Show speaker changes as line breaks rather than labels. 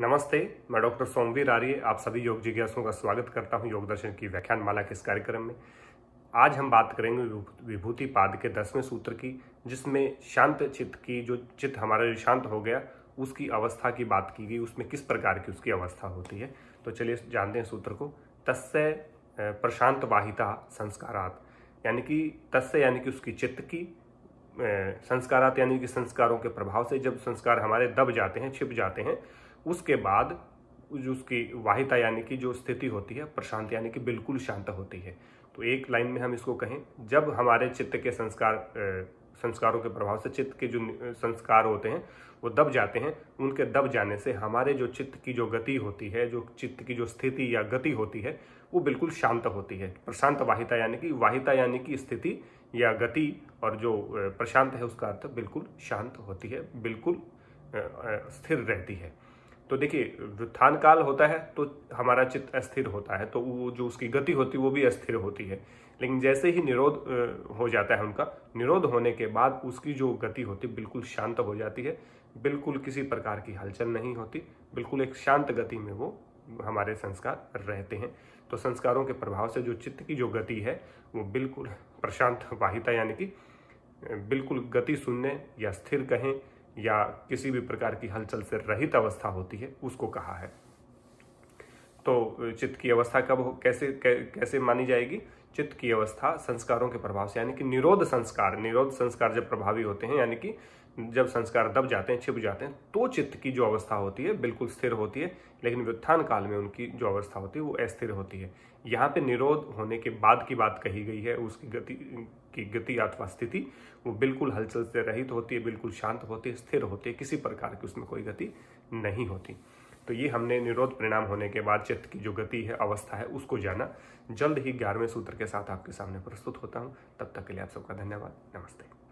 नमस्ते मैं डॉक्टर सोमवीर आर्य आप सभी योग जिज्ञासुओं का स्वागत करता हूं योग दर्शन की व्याख्यान माला के इस कार्यक्रम में आज हम बात करेंगे विभूति पाद के दसवें सूत्र की जिसमें शांत चित्त की जो चित्त हमारा जो शांत हो गया उसकी अवस्था की बात की गई उसमें किस प्रकार की उसकी अवस्था होती है तो चलिए जानते हैं सूत्र को तस्य प्रशांत वाहिता संस्कारात यानी कि तस्य यानी कि उसकी चित्त की संस्कारात यानी कि संस्कारों के प्रभाव से जब संस्कार हमारे दब जाते हैं छिप जाते हैं उसके बाद जो उसकी वाहिता यानी कि जो स्थिति होती है प्रशांत यानी कि बिल्कुल शांत होती है तो एक लाइन में हम इसको कहें जब हमारे चित्त के संस्कार संस्कारों के प्रभाव से चित्त के जो संस्कार होते हैं वो दब जाते हैं उनके दब जाने से हमारे जो चित्त की जो गति होती है जो चित्त की जो स्थिति या गति होती है वो बिल्कुल शांत होती है प्रशांत वाहिता यानी कि वाहिता यानी कि स्थिति या गति और जो प्रशांत है उसका अर्थ बिल्कुल शांत होती है बिल्कुल स्थिर रहती है तो देखिए व्युत्थान काल होता है तो हमारा चित्त अस्थिर होता है तो वो जो उसकी गति होती है वो भी अस्थिर होती है लेकिन जैसे ही निरोध हो जाता है उनका निरोध होने के बाद उसकी जो गति होती बिल्कुल शांत हो जाती है बिल्कुल किसी प्रकार की हलचल नहीं होती बिल्कुल एक शांत गति में वो हमारे संस्कार रहते हैं तो संस्कारों के प्रभाव से जो चित्त की जो गति है वो बिल्कुल प्रशांत वाहिता यानी कि बिल्कुल गति सुनने या स्थिर कहें या किसी भी प्रकार की हलचल से रहित अवस्था होती है उसको कहा है तो चित्त की अवस्था कब हो कैसे कै, कैसे मानी जाएगी चित्त की अवस्था संस्कारों के प्रभाव से यानी कि निरोध संस्कार निरोध संस्कार जब प्रभावी होते हैं यानी कि जब संस्कार दब जाते हैं छिप जाते हैं तो चित्त की जो अवस्था होती है बिल्कुल स्थिर होती है लेकिन व्युत्थान काल में उनकी जो अवस्था होती है वो अस्थिर होती है यहाँ पे निरोध होने के बाद की बात कही गई है उसकी गति की गति अथवा स्थिति वो बिल्कुल हलचल से रहित होती है बिल्कुल शांत होती है स्थिर होती है किसी प्रकार की उसमें कोई गति नहीं होती तो ये हमने निरोध परिणाम होने के बाद चित्त की जो गति है अवस्था है उसको जाना जल्द ही ग्यारहवें सूत्र के साथ आपके सामने प्रस्तुत होता हूँ तब तक के लिए आप सबका धन्यवाद नमस्ते